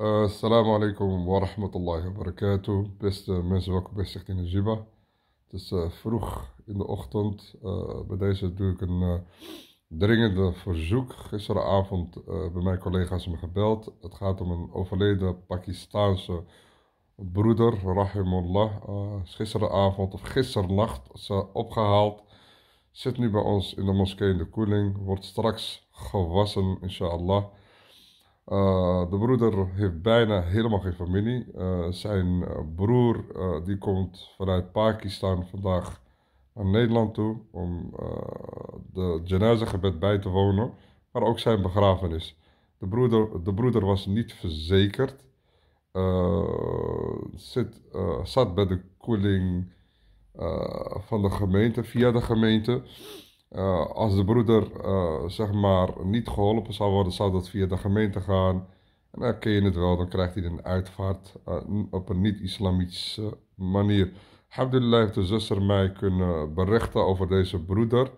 Eh, assalamu alaikum wa rahmatullahi wa barakatuh. Beste mensen, welkom bij de Najiba. Het is eh, vroeg in de ochtend. Eh, bij deze doe ik een dringende verzoek. Gisteravond bij mijn collega's me gebeld. Het gaat om een overleden Pakistaanse broeder, Rahimullah. is gisteravond of gisternacht is, opgehaald. Zit nu bij ons in de moskee in de koeling. Wordt straks gewassen, inshallah. Eh, de broeder heeft bijna helemaal geen familie. Eh, zijn eh, broer die komt vanuit Pakistan vandaag naar Nederland toe om de janazagebed bij te wonen, maar ook zijn begrafenis. De broeder, de broeder was niet verzekerd. zit, uh, zat bij de koeling van de gemeente, via de gemeente. Eh, als de broeder eh, zeg maar niet geholpen zou worden, zou dat via de gemeente gaan. En dan ken je het wel, dan krijgt hij een uitvaart eh, op een niet-islamitische manier. Alhamdulillah heeft de zuster mij kunnen berichten over deze broeder.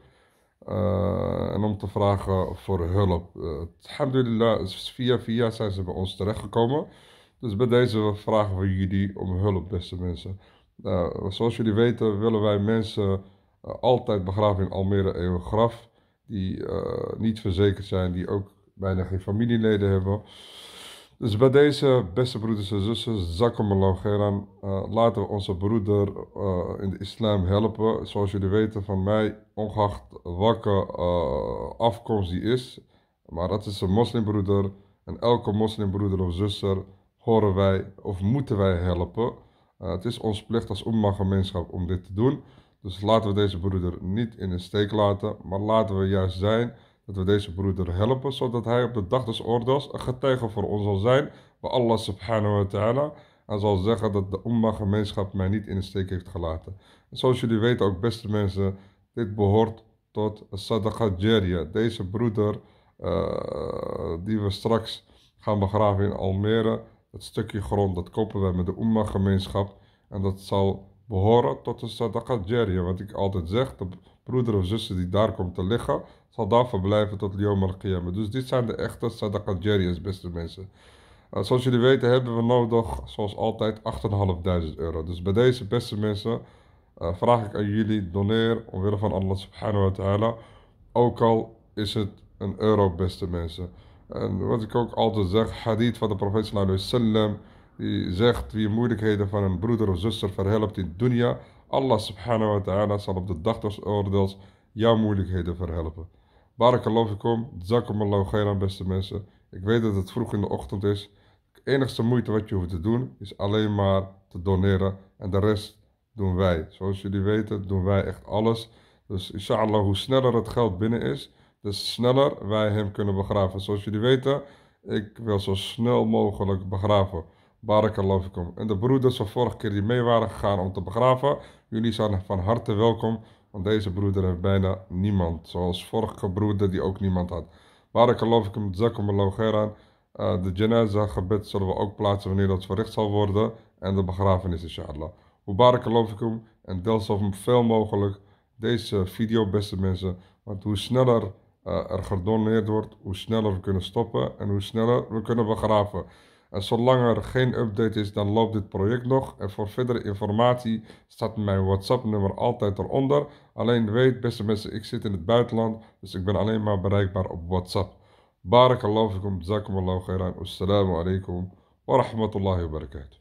en om te vragen voor hulp. Uh, alhamdulillah, via via zijn ze bij ons terechtgekomen. Dus bij deze vragen we jullie om hulp, beste mensen. zoals jullie weten willen wij mensen eh, altijd begraven in Almere een Graf. Die eh, niet verzekerd zijn, die ook bijna geen familieleden hebben. Dus bij deze, beste broeders en zussen, Zakum Geran, uh, laten we onze broeder in de islam helpen. Zoals jullie weten van mij, ongeacht welke afkomst die is. Maar dat is een moslimbroeder. En elke moslimbroeder of zuster horen wij of moeten wij helpen. het is ons plicht als umma gemeenschap om dit te doen. Dus laten we deze broeder niet in de steek laten, maar laten we juist zijn dat we deze broeder helpen, zodat hij op de dag des oordeels een getuige voor ons zal zijn bij Allah subhanahu wa ta'ala. En zal zeggen dat de umma-gemeenschap mij niet in de steek heeft gelaten. En zoals jullie weten ook, beste mensen, dit behoort tot Sadaqa Jaria. Deze broeder eh, die we straks gaan begraven in Almere, dat stukje grond, dat kopen wij met de umma-gemeenschap. En dat zal behoren tot de sadaqa jariyah. Wat ik altijd zeg, de broeder of zussen die daar komt te liggen, zal daar verblijven tot Yom al-Qiyamah. Dus dit zijn de echte sadaqa jariyahs, beste mensen. Eh, zoals jullie weten hebben we nodig, zoals altijd, 8.500 euro. Dus bij deze beste mensen eh, vraag ik aan jullie, doneer omwille van Allah subhanahu wa ta'ala. Ook al is het een euro, beste mensen. En wat ik ook altijd zeg, hadith van de profeet sallallahu die zegt wie moeilijkheden van een broeder of zuster verhelpt in dunya, Allah subhanahu wa ta'ala zal op de dag des oordeels jouw moeilijkheden verhelpen. Barakallahu fikum, jazakumullahu khairan beste mensen. Ik weet dat het vroeg in de ochtend is. De enige moeite wat je hoeft te doen is alleen maar te doneren en de rest doen wij. Zoals jullie weten doen wij echt alles. Dus inshallah, hoe sneller het geld binnen is, des sneller wij hem kunnen begraven. Zoals jullie weten, ik wil zo snel mogelijk begraven. Barakallahu om En de broeders van vorige keer die mee waren gegaan om te begraven, jullie zijn van harte welkom, want deze broeder heeft bijna niemand. Zoals vorige broeder die ook niemand had. Barakallahu zakum al khairan. aan. Eh, de janaza gebed zullen we ook plaatsen wanneer dat verricht zal worden. En de begrafenis inshallah. Barakallahu om en deel zo veel mogelijk deze video beste mensen. Want hoe sneller eh, er gedoneerd wordt, hoe sneller we kunnen stoppen en hoe sneller we kunnen begraven. En zolang er geen update is, dan loopt dit project nog. En voor verdere informatie staat mijn WhatsApp-nummer altijd eronder. Alleen weet, beste mensen, ik zit in het buitenland, dus ik ben alleen maar bereikbaar op WhatsApp. Barakallahu fikum, jazakumullahu khairan, assalamu alaikum wa rahmatullahi wa barakatuh.